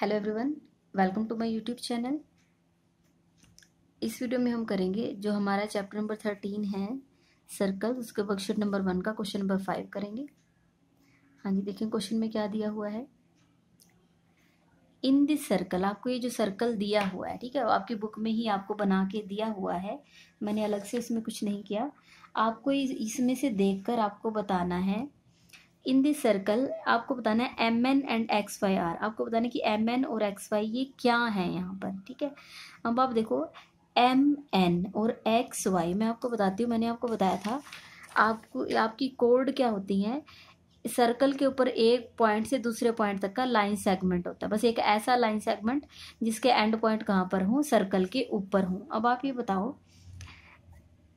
hello everyone welcome to my YouTube channel इस video में हम करेंगे जो हमारा चैप्टर नंबर थर्टीन है सर्कल उसके वर्कशीट नंबर वन का क्वेश्चन नंबर फाइव करेंगे हाँ जी देखें क्वेश्चन में क्या दिया हुआ है इन दिस सर्कल आपको ये जो सर्कल दिया हुआ है ठीक है आपकी बुक में ही आपको बना के दिया हुआ है मैंने अलग से उसमें कुछ नहीं किया आपको इसमें से देख कर आपको बताना है इन दिस सर्कल आपको बताना है M N and X Y R आपको बताना है कि एम एन और एक्स वाई ये क्या है यहाँ पर ठीक है अब आप देखो एम एन और एक्स वाई मैं आपको बताती हूँ मैंने आपको बताया था आपको आपकी कोड क्या होती है सर्कल के ऊपर एक पॉइंट से दूसरे पॉइंट तक का लाइन सेगमेंट होता है बस एक ऐसा लाइन सेगमेंट जिसके एंड पॉइंट कहाँ पर हो सर्कल के ऊपर हो अब आप ये बताओ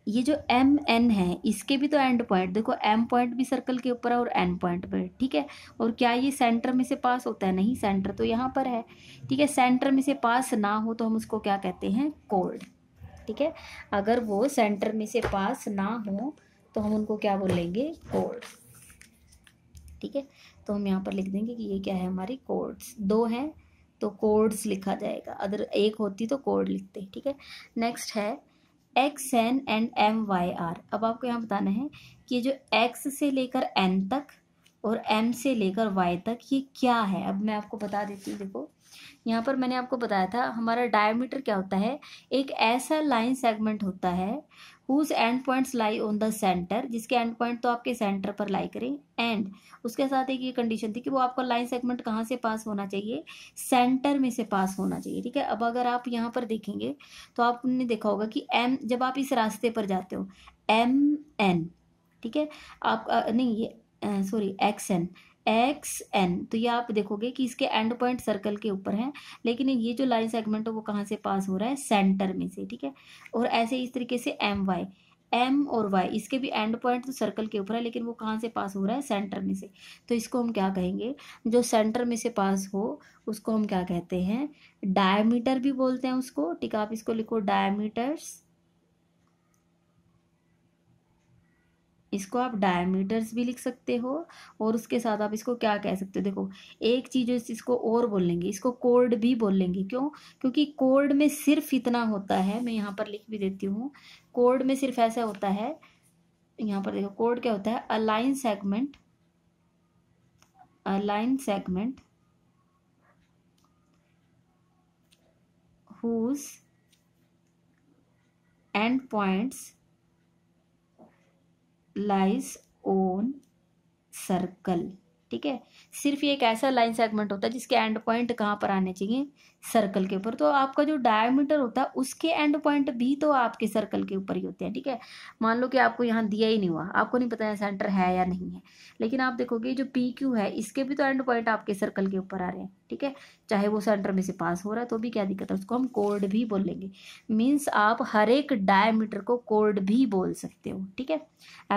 ये जो एम एन है इसके भी तो एंड पॉइंट देखो एम पॉइंट भी सर्कल के ऊपर है और एन पॉइंट पर ठीक है और क्या ये सेंटर में से पास होता है नहीं सेंटर तो यहाँ पर है ठीक है सेंटर में से पास ना हो तो हम उसको क्या कहते हैं कोड ठीक है अगर वो सेंटर में से पास ना हो तो हम उनको क्या बोलेंगे कोड ठीक है तो हम यहाँ पर लिख देंगे कि ये क्या है हमारी कोड्स दो हैं तो कोड्स लिखा जाएगा अगर एक होती तो कोड लिखते ठीक है नेक्स्ट है X N and M Y R अब आपको यहाँ बताना है कि जो एक्स से लेकर एन तक और एम से लेकर वाई तक ये क्या है अब मैं आपको बता देती हूँ देखो यहाँ पर मैंने आपको बताया था हमारा डायमीटर क्या होता है एक ऐसा लाइन सेगमेंट होता है whose end points lie on the centre जिसके एंड पॉइंट तो आपके सेंटर पर लाई करें एंड उसके साथ एक ये कंडीशन थी कि वो आपका लाइन सेगमेंट कहाँ से पास होना चाहिए सेंटर में से पास होना चाहिए ठीक है अब अगर आप यहाँ पर देखेंगे तो आपने देखा होगा कि एम जब आप इस रास्ते पर जाते हो एम एन ठीक है आप नहीं ये sorry X N X N तो ये आप देखोगे कि इसके एंड पॉइंट सर्कल के ऊपर है लेकिन ये जो लाइन सेगमेंट है वो कहाँ से पास हो रहा है सेंटर में से ठीक है और ऐसे इस तरीके से एम वाई एम और वाई इसके भी एंड पॉइंट तो सर्कल के ऊपर है लेकिन वो कहाँ से पास हो रहा है सेंटर में से तो इसको हम क्या कहेंगे जो सेंटर में से पास हो उसको हम क्या कहते हैं डायमीटर भी बोलते हैं उसको ठीक है आप इसको लिखो डायमीटर्स इसको आप डायमीटर्स भी लिख सकते हो और उसके साथ आप इसको क्या कह सकते हो देखो एक चीज़ इसको और बोलेंगे इसको कोल्ड भी बोलेंगे क्यों क्योंकि कोल्ड में सिर्फ इतना होता है मैं यहाँ पर लिख भी देती हूँ कोल्ड में सिर्फ ऐसा होता है यहाँ पर देखो कोड क्या होता है a line segment a line segment whose end points lies on circle ठीक है सिर्फ ये एक ऐसा लाइन सेगमेंट होता है जिसके एंड पॉइंट कहाँ पर आने चाहिए सर्कल के ऊपर तो आपका जो डायमीटर होता है उसके एंड पॉइंट भी तो आपके सर्कल के ऊपर ही होते हैं ठीक है मान लो कि आपको यहाँ दिया ही नहीं हुआ आपको नहीं पता है सेंटर है या नहीं है लेकिन आप देखोगे जो पी क्यू है इसके भी तो एंड पॉइंट आपके सर्कल के ऊपर आ रहे हैं ठीक है चाहे वो सेंटर में से पास हो रहा है तो भी क्या दिक्कत है उसको हम कोर्ड भी बोलेंगे मीन्स आप हर एक डायमीटर को कोर्ड भी बोल सकते हो ठीक है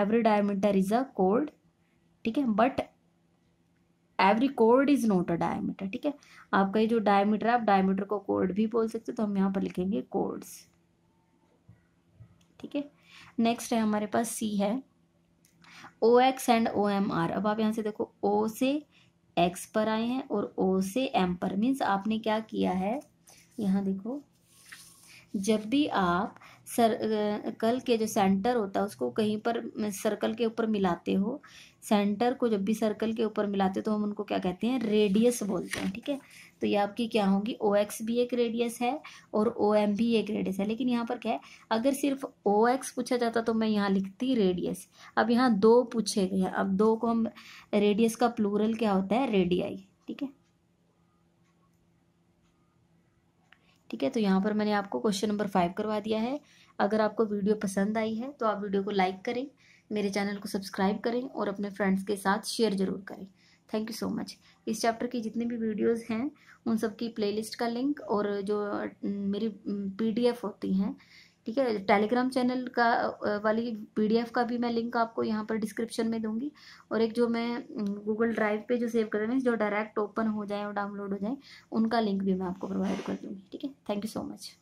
every diameter is a chord ठीक है but every chord is not a diameter ठीक है आपका ये जो डायमीटर है आप डायमीटर को कोर्ड भी बोल सकते हो तो हम यहाँ पर लिखेंगे कोर्ड्स ठीक है नेक्स्ट है हमारे पास सी है O X and O M R अब आप यहाँ से देखो ओ से एक्स पर आए हैं और ओ से एम पर मीन्स आपने क्या किया है यहाँ देखो जब भी आप सर्कल के जो सेंटर होता है उसको कहीं पर सर्कल के ऊपर मिलाते हो सेंटर को जब भी सर्कल के ऊपर मिलाते हो तो हम उनको क्या कहते हैं रेडियस बोलते हैं ठीक है तो ये आपकी क्या होगी ओ एक्स भी एक रेडियस है और ओ एम भी एक रेडियस है लेकिन यहाँ पर क्या है अगर सिर्फ ओ एक्स पूछा जाता तो मैं यहाँ लिखती रेडियस अब यहाँ दो पूछे गए अब दो को हम रेडियस का प्लूरल क्या होता है रेडियाई ठीक है तो यहाँ पर मैंने आपको क्वेश्चन नंबर फाइव करवा दिया है अगर आपको वीडियो पसंद आई है तो आप वीडियो को लाइक करें मेरे चैनल को सब्सक्राइब करें और अपने फ्रेंड्स के साथ शेयर जरूर करें थैंक यू सो मच इस चैप्टर की जितनी भी वीडियोस हैं उन सब की प्लेलिस्ट का लिंक और जो मेरी पीडीएफ होती हैं ठीक है टेलीग्राम चैनल का वाली पीडीएफ का भी मैं लिंक आपको यहाँ पर डिस्क्रिप्शन में दूंगी और एक जो मैं गूगल ड्राइव पे जो सेव कर रहे हैं जो डायरेक्ट ओपन हो जाए और डाउनलोड हो जाए उनका लिंक भी मैं आपको प्रोवाइड कर दूंगी ठीक है थैंक यू सो मच